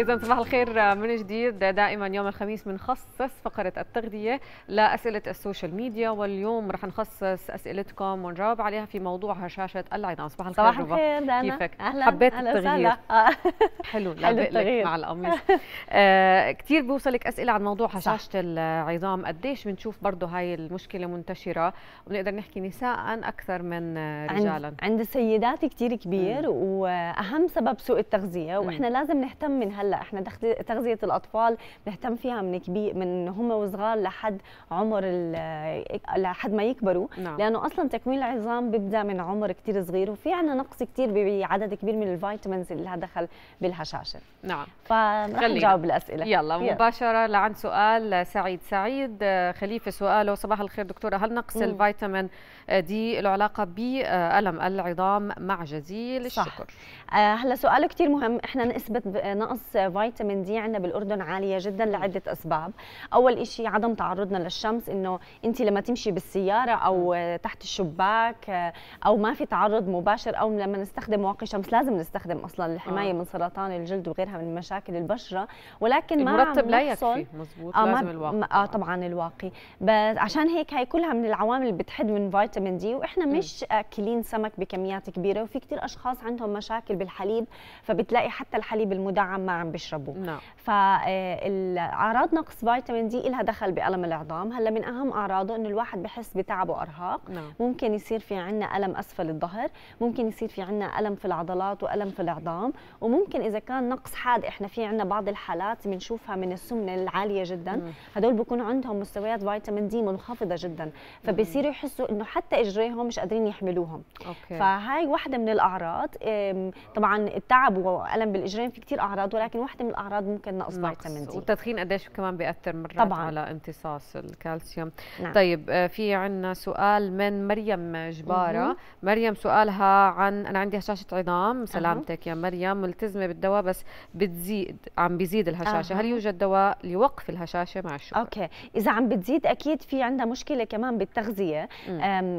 إذا صباح الخير من جديد دائما يوم الخميس بنخصص فقرة التغذية لأسئلة السوشيال ميديا واليوم رح نخصص أسئلتكم ونجاوب عليها في موضوع هشاشة العظام صباح الخير صباح الخير دانا كيفك؟ أهلا حبيت أهلا التغيير حلو لا التغيير. مع القميص آه كثير بيوصلك أسئلة عن موضوع هشاشة العظام قديش بنشوف برضه هاي المشكلة منتشرة وبنقدر نحكي نساء أكثر من رجالا عند, عند السيدات كثير كبير م. وأهم سبب سوء التغذية وإحنا لازم نهتم من هلا هلا احنا تغذيه الاطفال بنهتم فيها من كبير من هم وصغار لحد عمر لحد ما يكبروا نعم. لانه اصلا تكوين العظام بيبدا من عمر كثير صغير وفي عندنا نقص كثير بعدد كبير من الفيتامينز اللي لها دخل بالهشاشه نعم فرح نجاوب الاسئله يلا, مباشره لعند سؤال سعيد سعيد آه، خليفه سؤاله صباح الخير دكتوره هل نقص مم. الفيتامين آه، دي له علاقه بالم العظام مع جزيل صح. الشكر آه، هلا سؤاله كثير مهم احنا نسبه نقص فيتامين دي عندنا بالاردن عاليه جدا لعده اسباب اول شيء عدم تعرضنا للشمس انه انت لما تمشي بالسياره او تحت الشباك او ما في تعرض مباشر او لما نستخدم واقي شمس لازم نستخدم اصلا للحمايه آه. من سرطان الجلد وغيرها من مشاكل البشره ولكن ما المرطب لا يكفي مزبوط آه لازم الواقي اه طبعا الواقي بس عشان هيك هي كلها من العوامل اللي بتحد من فيتامين دي واحنا مش اكلين سمك بكميات كبيره وفي كثير اشخاص عندهم مشاكل بالحليب فبتلاقي حتى الحليب المدعم مع عم بيشربوه نعم فاعراض آه، نقص فيتامين دي لها دخل بالم العظام هلا من اهم اعراضه انه الواحد بحس بتعب وارهاق نعم. ممكن يصير في عندنا الم اسفل الظهر ممكن يصير في عندنا الم في العضلات والم في العظام وممكن اذا كان نقص حاد احنا في عندنا بعض الحالات بنشوفها من السمنه العاليه جدا مم. هدول بيكون عندهم مستويات فيتامين دي منخفضه جدا فبصيروا يحسوا انه حتى اجريهم مش قادرين يحملوهم أوكي. فهاي واحده من الاعراض طبعا التعب والم بالاجرين في كثير اعراض ولكن لكن واحده من الاعراض ممكن نقص فيتامين التمنزيل والتدخين قديش كمان بياثر مرات طبعا. على امتصاص الكالسيوم نعم. طيب آه، في عندنا سؤال من مريم جباره مم. مريم سؤالها عن انا عندي هشاشه عظام سلامتك أه. يا مريم ملتزمه بالدواء بس بتزيد عم بيزيد الهشاشه أه. هل يوجد دواء لوقف الهشاشه مع الشكر اوكي اذا عم بتزيد اكيد في عندها مشكله كمان بالتغذيه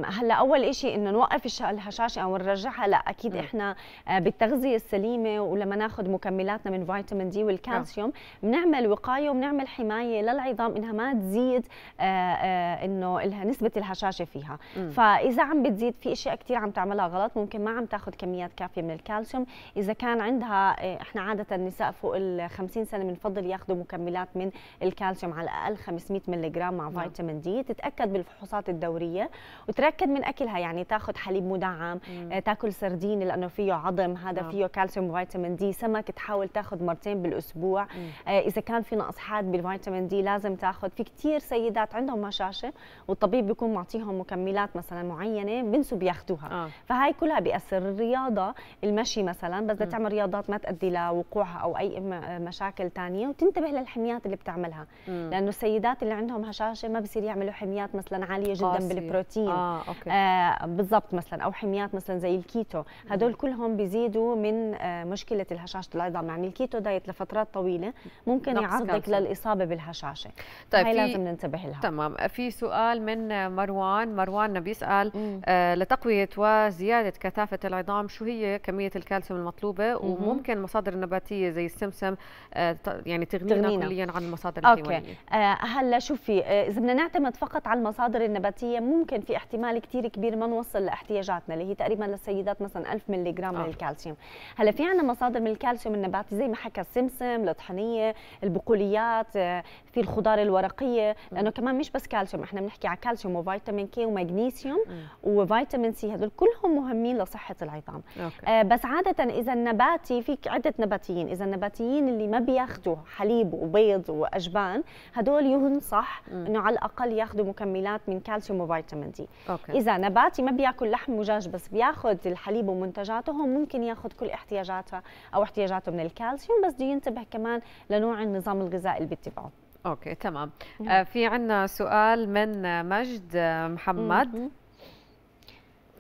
هلا اول شيء انه نوقف الهشاشه او نرجعها لا اكيد مم. احنا آه، بالتغذيه السليمه ولما ناخذ مكملاتنا من فيتامين الفيتامين دي والكالسيوم نعم. بنعمل وقايه وبنعمل حمايه للعظام انها ما تزيد آه، آه، انه لها نسبه الهشاشه فيها فاذا عم بتزيد في اشياء كثير عم تعملها غلط ممكن ما عم تاخذ كميات كافيه من الكالسيوم اذا كان عندها آه، احنا عاده النساء فوق ال 50 سنه بنفضل ياخذوا مكملات من الكالسيوم على الاقل 500 جرام مع نعم. فيتامين دي تتاكد بالفحوصات الدوريه وتركز من اكلها يعني تاخذ حليب مدعم مم. تاكل سردين لانه فيه عظم هذا مم. نعم. فيه كالسيوم وفيتامين دي سمك تحاول تاخذ مرتين بالاسبوع مم. آه، اذا كان في نقص حاد بالفيتامين دي لازم تاخذ في كثير سيدات عندهم هشاشه والطبيب بيكون معطيهم مكملات مثلا معينه بنسوا بياخذوها آه. فهاي كلها بياثر الرياضه المشي مثلا بس بدها تعمل رياضات ما تؤدي لوقوعها او اي آه، مشاكل ثانيه وتنتبه للحميات اللي بتعملها مم. لانه السيدات اللي عندهم هشاشه ما بصير يعملوا حميات مثلا عاليه جدا قاسي. بالبروتين آه، آه، بالضبط مثلا او حميات مثلا زي الكيتو هدول كلهم بيزيدوا من آه، مشكله الهشاشه العظام يعني الكيتو دايت لفترات طويله ممكن يعرضك للاصابه بالهشاشه طيب هاي لازم ننتبه لها تمام في سؤال من مروان مروان بيسال آه لتقويه وزياده كثافه العظام شو هي كميه الكالسيوم المطلوبه مم. وممكن المصادر النباتيه زي السمسم آه يعني تغنينا, تغنينا كليا عن المصادر الحيوانيه اوكي آه هلا شوفي آه، اذا بدنا نعتمد فقط على المصادر النباتيه ممكن في احتمال كثير كبير ما نوصل لاحتياجاتنا اللي هي تقريبا للسيدات مثلا 1000 ملغ من الكالسيوم آه. هلا في عندنا مصادر من الكالسيوم النباتي زي ما حكيت كالسمسم الطحنيه البقوليات آه، في الخضار الورقيه لانه كمان مش بس كالسيوم احنا بنحكي على كالسيوم وفيتامين كي ومغنيسيوم وفيتامين سي هذول كلهم مهمين لصحه العظام أوكي. آه، بس عاده اذا النباتي في عده نباتيين اذا النباتيين اللي ما بياخذوا حليب وبيض واجبان هدول ينصح انه على الاقل ياخذوا مكملات من كالسيوم وفيتامين دي أوكي. اذا نباتي ما بياكل لحم وجاج بس بياخذ الحليب ومنتجاته هون ممكن ياخذ كل احتياجاتها او احتياجاته من الكالسيوم بس بده ينتبه كمان لنوع النظام الغذائي اللي بيتبعه اوكي تمام آه في عندنا سؤال من مجد محمد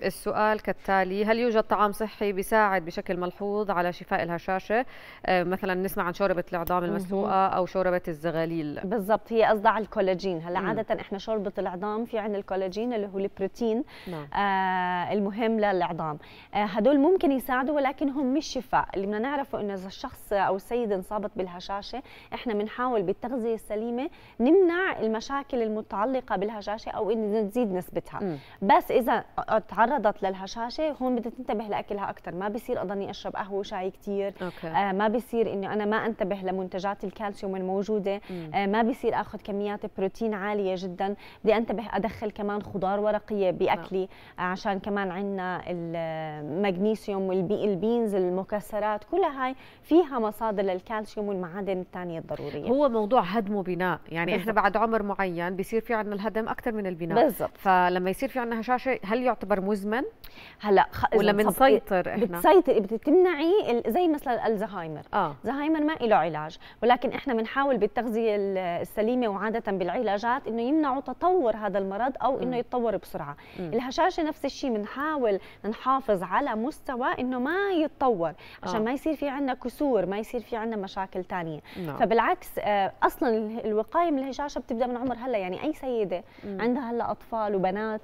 السؤال كالتالي هل يوجد طعام صحي بيساعد بشكل ملحوظ على شفاء الهشاشه آه، مثلا نسمع عن شوربه العظام المسلوقه او شوربه الزغاليل بالضبط هي قصدها الكولاجين هلا عاده احنا شوربه العظام في عندنا الكولاجين اللي هو البروتين نعم. آه المهم للعظام آه هدول ممكن يساعدوا ولكن هم مش شفاء اللي بدنا نعرفه انه اذا الشخص او السيده انصابت بالهشاشه احنا بنحاول بالتغذيه السليمه نمنع المشاكل المتعلقه بالهشاشه او ان نزيد نسبتها م. بس اذا تعرض تعرضت للهشاشه هون بدها تنتبه لاكلها اكثر ما بصير اضلني اشرب قهوه وشاي كثير آه ما بصير انه انا ما انتبه لمنتجات الكالسيوم الموجوده آه ما بصير اخذ كميات بروتين عاليه جدا بدي انتبه ادخل كمان خضار ورقيه باكلي آه عشان كمان عندنا المغنيسيوم والبينز المكسرات كلها هاي فيها مصادر للكالسيوم والمعادن الثانيه الضروريه هو موضوع هدم وبناء يعني بالزبط. احنا بعد عمر معين بصير في عندنا الهدم اكثر من البناء بالزبط. فلما يصير في عندنا هشاشه هل يعتبر مزمن مزمن هلا خ... ولا بنسيطر إيه، احنا بتسيطر بتمنعي زي مثلا الزهايمر آه. زهايمر ما له علاج ولكن احنا بنحاول بالتغذيه السليمه وعاده بالعلاجات انه يمنعوا تطور هذا المرض او انه يتطور بسرعه م. الهشاشه نفس الشيء بنحاول نحافظ على مستوى انه ما يتطور عشان آه. ما يصير في عندنا كسور ما يصير في عندنا مشاكل ثانيه نعم. فبالعكس آه، اصلا الوقايه من الهشاشه بتبدا من عمر هلا يعني اي سيده م. عندها هلا اطفال وبنات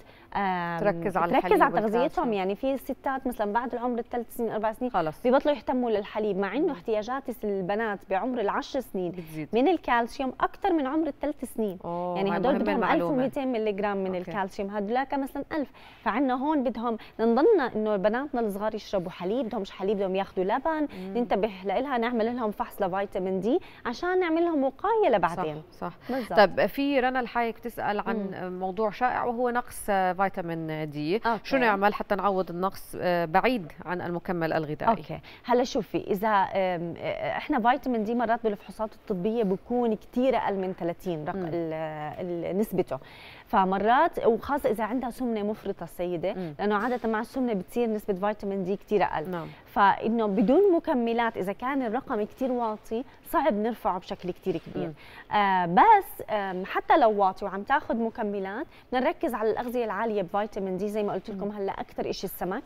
تركز على الحليب بركز على تغذيتهم يعني في ستات مثلا بعد العمر الثلاث سنين اربع سنين خلص ببطلوا يهتموا للحليب مع انه احتياجات البنات بعمر العشر سنين بتزيد. من الكالسيوم اكثر من عمر الثلاث سنين أوه. يعني هدول بدهم 1200 جرام من أوكي. الكالسيوم هدولاك مثلا 1000 فعندنا هون بدهم نضلنا انه بناتنا الصغار يشربوا حليب بدهم مش حليب بدهم ياخذوا لبن مم. ننتبه لها نعمل لهم فحص لفيتامين دي عشان نعمل لهم وقايه لبعدين صح صح بالزبط. طب في رنا الحايك تسال عن مم. موضوع شائع وهو نقص فيتامين دي آه. شو نعمل حتى نعوض النقص آه، بعيد عن المكمل الغذائي اوكي هلا شوفي اذا آه، احنا فيتامين دي مرات بالفحوصات الطبيه بكون كثير اقل من 30 رقم آه، نسبته فمرات وخاصه اذا عندها سمنه مفرطه السيده لانه عاده مع السمنه بتصير نسبه فيتامين دي كثير اقل نعم. فانه بدون مكملات اذا كان الرقم كثير واطي صعب نرفعه بشكل كثير كبير آه بس آه حتى لو واطي وعم تاخذ مكملات بدنا نركز على الاغذيه العاليه بفيتامين دي زي ما قلت لكم هلا اكثر شيء السمك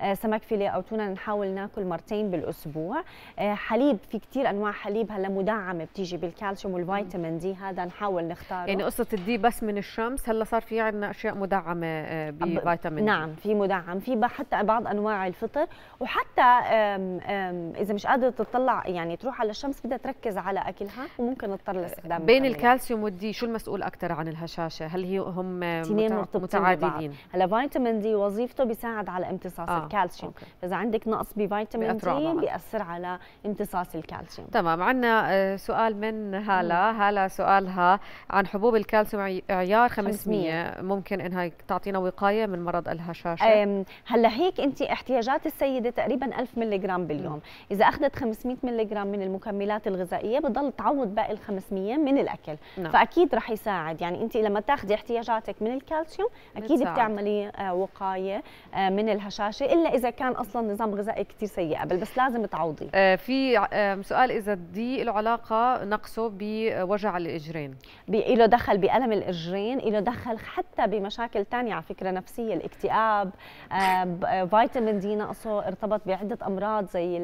آه سمك فيليه او تونه نحاول ناكل مرتين بالاسبوع آه حليب في كثير انواع حليب هلا مدعمه بتيجي بالكالسيوم والفيتامين دي هذا نحاول نختاره يعني قصه الدي بس من الشمس بس هلا صار في عندنا اشياء مدعمه آه، بفيتامين نعم في مدعم في حتى بعض انواع الفطر وحتى أم أم اذا مش قادره تطلع يعني تروح على الشمس بدها تركز على اكلها وممكن تضطر آه، لاستخدام بين الكالسيوم والدي شو المسؤول اكثر عن الهشاشه هل هي هم متع... متعادلين هلا فيتامين دي وظيفته بيساعد على امتصاص آه. الكالسيوم اذا عندك نقص بفيتامين دي بياثر على امتصاص الكالسيوم تمام عندنا آه، سؤال من هاله هاله سؤالها عن حبوب الكالسيوم عيار الجسميه ممكن انها تعطينا وقايه من مرض الهشاشه هلا هيك انت احتياجات السيده تقريبا 1000 جرام باليوم اذا اخذت 500 جرام من المكملات الغذائيه بضل تعوض باقي ال 500 من الاكل نعم. فاكيد رح يساعد يعني انت لما تاخذي احتياجاتك من الكالسيوم اكيد بتساعد. بتعملي آه، وقايه آه، من الهشاشه الا اذا كان اصلا نظام غذائي كثير سيء قبل بس لازم تعوضي آه، في سؤال اذا الدي له علاقه نقصه بوجع الاجرين له دخل بالم الاجرين له يتدخل حتى بمشاكل ثانيه على فكره نفسيه الاكتئاب آه، آه، فيتامين دي نقصه ارتبط بعده امراض زي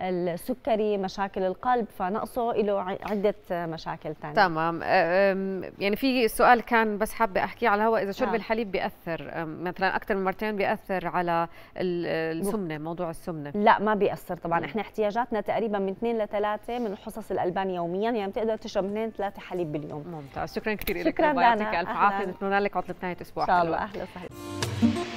السكري مشاكل القلب فنقصه له عده مشاكل ثانيه تمام آه، يعني في سؤال كان بس حابه احكيه على الهواء اذا شرب نعم. الحليب بياثر مثلا اكثر من مرتين بياثر على السمنه موضوع السمنه لا ما بياثر طبعا احنا احتياجاتنا تقريبا من 2 ل 3 من حصص الالبان يوميا يعني بتقدر تشرب 2 3 حليب باليوم ممتاز شكرا كثير لك شكرا لك وعافيه بتمنى لك عطله نهايه اسبوع ان شاء الله اهلا وسهلا